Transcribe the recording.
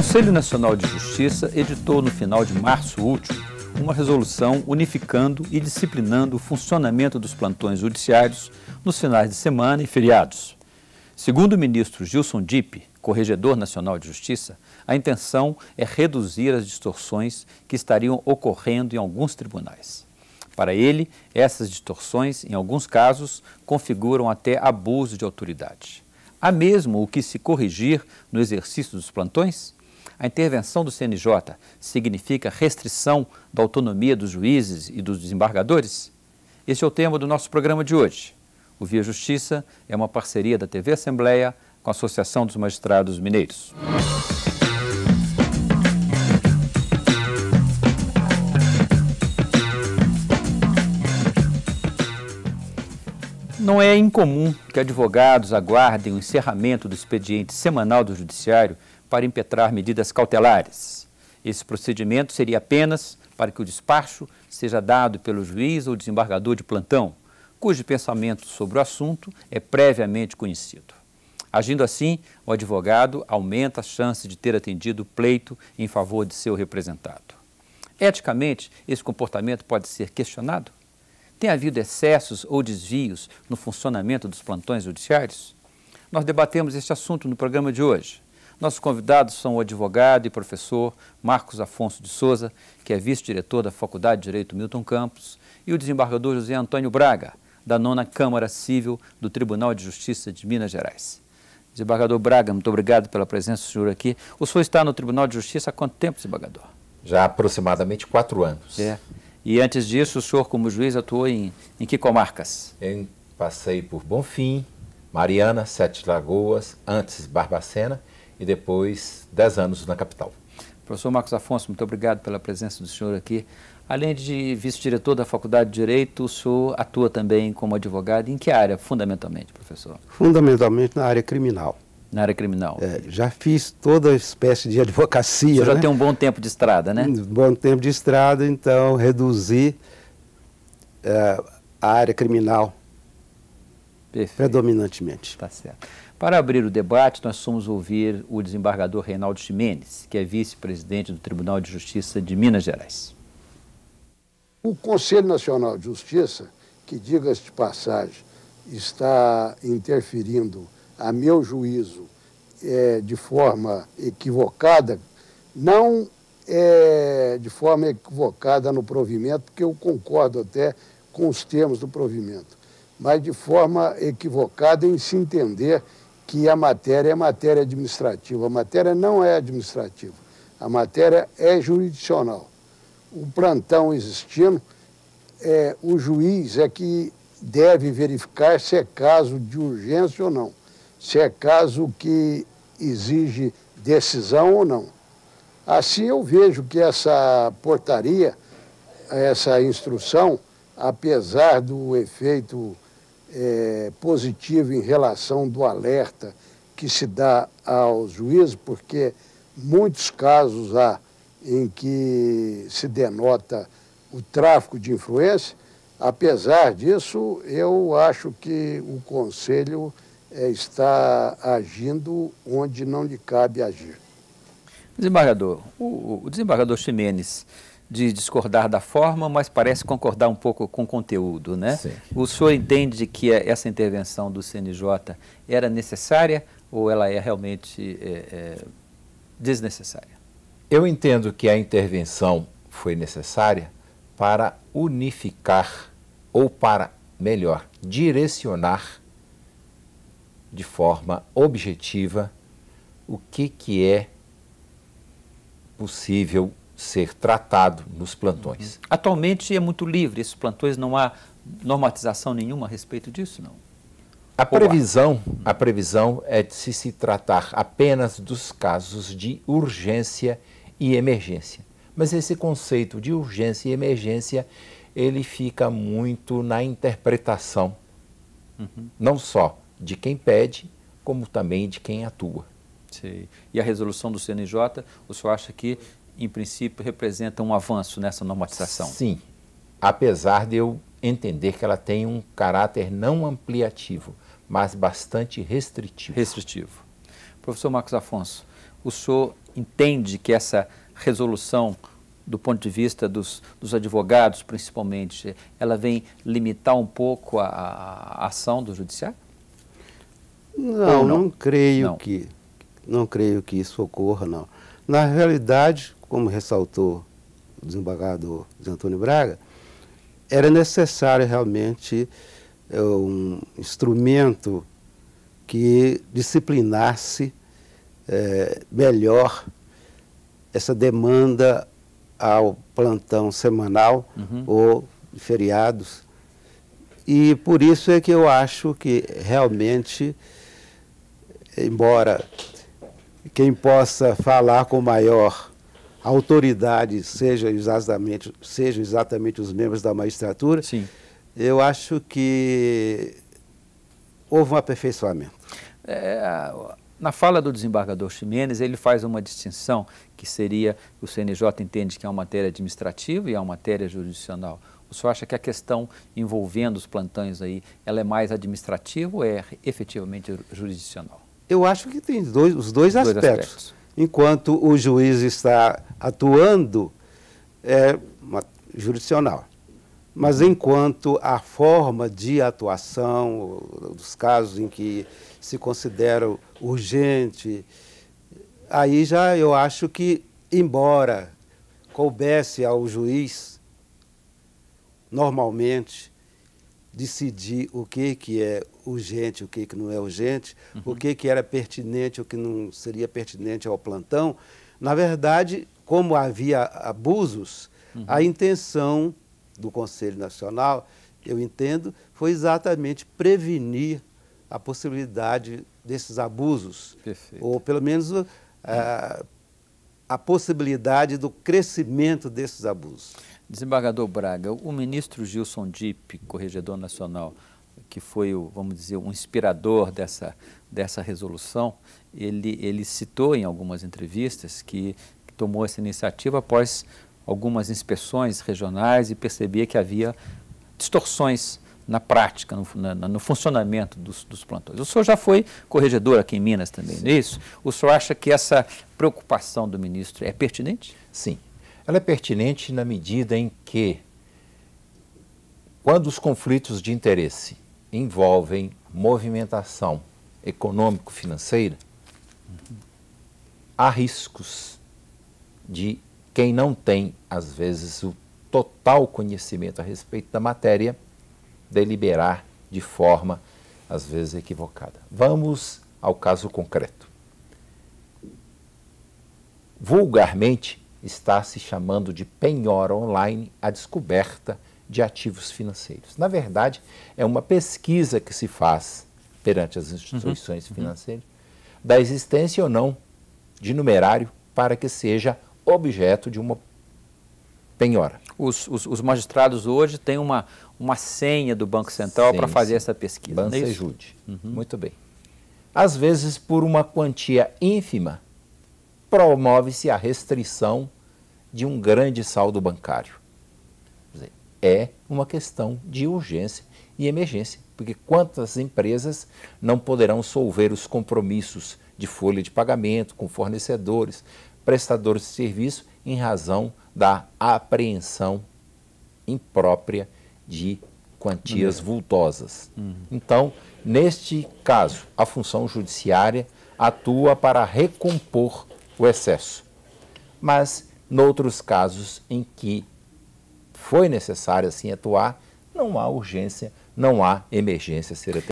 Conselho Nacional de Justiça editou no final de março último uma resolução unificando e disciplinando o funcionamento dos plantões judiciários nos finais de semana e feriados. Segundo o ministro Gilson Dipp, corregedor nacional de justiça, a intenção é reduzir as distorções que estariam ocorrendo em alguns tribunais. Para ele, essas distorções, em alguns casos, configuram até abuso de autoridade. Há mesmo o que se corrigir no exercício dos plantões? A intervenção do CNJ significa restrição da autonomia dos juízes e dos desembargadores? Esse é o tema do nosso programa de hoje. O Via Justiça é uma parceria da TV Assembleia com a Associação dos Magistrados Mineiros. Não é incomum que advogados aguardem o encerramento do expediente semanal do Judiciário para impetrar medidas cautelares. Esse procedimento seria apenas para que o despacho seja dado pelo juiz ou desembargador de plantão, cujo pensamento sobre o assunto é previamente conhecido. Agindo assim, o advogado aumenta a chance de ter atendido o pleito em favor de seu representado. Eticamente, esse comportamento pode ser questionado? Tem havido excessos ou desvios no funcionamento dos plantões judiciários? Nós debatemos este assunto no programa de hoje. Nossos convidados são o advogado e professor Marcos Afonso de Souza, que é vice-diretor da Faculdade de Direito Milton Campos, e o desembargador José Antônio Braga, da nona Câmara Civil do Tribunal de Justiça de Minas Gerais. Desembargador Braga, muito obrigado pela presença do senhor aqui. O senhor está no Tribunal de Justiça há quanto tempo, desembargador? Já aproximadamente quatro anos. É. E antes disso, o senhor, como juiz, atuou em, em que comarcas? Eu passei por Bonfim, Mariana, Sete Lagoas, antes Barbacena e depois 10 anos na capital. Professor Marcos Afonso, muito obrigado pela presença do senhor aqui. Além de vice-diretor da Faculdade de Direito, o senhor atua também como advogado. Em que área, fundamentalmente, professor? Fundamentalmente na área criminal. Na área criminal. É, já fiz toda espécie de advocacia. Você já né? tem um bom tempo de estrada, né? Um bom tempo de estrada, então reduzi é, a área criminal Perfeito. predominantemente. Tá certo. Para abrir o debate, nós fomos ouvir o desembargador Reinaldo Ximenes, que é vice-presidente do Tribunal de Justiça de Minas Gerais. O Conselho Nacional de Justiça, que diga-se de passagem, está interferindo, a meu juízo, é, de forma equivocada, não é, de forma equivocada no provimento, porque eu concordo até com os termos do provimento, mas de forma equivocada em se entender que a matéria é matéria administrativa. A matéria não é administrativa, a matéria é jurisdicional. O plantão existindo, é, o juiz é que deve verificar se é caso de urgência ou não, se é caso que exige decisão ou não. Assim, eu vejo que essa portaria, essa instrução, apesar do efeito é, positivo em relação do alerta que se dá ao juízes, porque muitos casos há em que se denota o tráfico de influência. Apesar disso, eu acho que o Conselho é, está agindo onde não lhe cabe agir. Desembargador, o, o desembargador Ximenes de discordar da forma, mas parece concordar um pouco com o conteúdo, né? Sim. O senhor entende que é, essa intervenção do CNJ era necessária ou ela é realmente é, é, desnecessária? Eu entendo que a intervenção foi necessária para unificar ou para, melhor, direcionar de forma objetiva o que, que é possível ser tratado nos plantões. Uhum. Atualmente é muito livre esses plantões, não há normatização nenhuma a respeito disso, não? A previsão, uhum. a previsão é de se, se tratar apenas dos casos de urgência e emergência. Mas esse conceito de urgência e emergência, ele fica muito na interpretação, uhum. não só de quem pede, como também de quem atua. Sim. E a resolução do CNJ, o senhor acha que em princípio, representa um avanço nessa normatização. Sim, apesar de eu entender que ela tem um caráter não ampliativo, mas bastante restritivo. Restritivo. Professor Marcos Afonso, o senhor entende que essa resolução, do ponto de vista dos, dos advogados, principalmente, ela vem limitar um pouco a, a ação do judiciário? Não, não? não creio não. que não creio que isso ocorra, não. Na realidade, como ressaltou o desembargador de Antônio Braga, era necessário realmente é, um instrumento que disciplinasse é, melhor essa demanda ao plantão semanal uhum. ou feriados. E por isso é que eu acho que realmente, embora quem possa falar com maior autoridade sejam exatamente, sejam exatamente os membros da magistratura. Sim. Eu acho que houve um aperfeiçoamento. É, na fala do desembargador Ximenes, ele faz uma distinção que seria, o CNJ entende que é uma matéria administrativa e é uma matéria jurisdicional. O senhor acha que a questão envolvendo os plantões aí, ela é mais administrativa ou é efetivamente jurisdicional? Eu acho que tem dois, os dois, aspectos. aspectos. Enquanto o juiz está atuando, é uma, jurisdicional. Mas uhum. enquanto a forma de atuação, dos casos em que se considera urgente, aí já eu acho que, embora coubesse ao juiz, normalmente, decidir o que, que é urgente, o que, que não é urgente, uhum. o que, que era pertinente, o que não seria pertinente ao plantão. Na verdade, como havia abusos, uhum. a intenção do Conselho Nacional, eu entendo, foi exatamente prevenir a possibilidade desses abusos, Perfeito. ou pelo menos uh, a possibilidade do crescimento desses abusos. Desembargador Braga, o ministro Gilson Dipp, corregedor nacional, que foi, o, vamos dizer, um inspirador dessa, dessa resolução, ele, ele citou em algumas entrevistas que, que tomou essa iniciativa após algumas inspeções regionais e percebia que havia distorções na prática, no, na, no funcionamento dos, dos, plantões. O senhor já foi corregedor aqui em Minas também, Sim. não é isso? O senhor acha que essa preocupação do ministro é pertinente? Sim, ela é pertinente na medida em que, quando os conflitos de interesse envolvem movimentação econômico-financeira, há riscos de quem não tem, às vezes, o total conhecimento a respeito da matéria deliberar de forma, às vezes, equivocada. Vamos ao caso concreto. Vulgarmente, está se chamando de penhora online a descoberta de ativos financeiros. Na verdade, é uma pesquisa que se faz perante as instituições uhum. financeiras da existência ou não de numerário para que seja objeto de uma penhora. Os, os, os magistrados hoje têm uma, uma senha do Banco Central para fazer essa pesquisa. Bansejude. É uhum. Muito bem. Às vezes por uma quantia ínfima promove-se a restrição de um grande saldo bancário. é uma questão de urgência e emergência, porque quantas empresas não poderão solver os compromissos de folha de pagamento com fornecedores, prestadores de serviço, em razão da apreensão imprópria de quantias uhum. vultosas. Uhum. Então, neste caso, a função judiciária atua para recompor o excesso. Mas, noutros casos em que foi necessário assim atuar, não há urgência, não há emergência a ser atendida.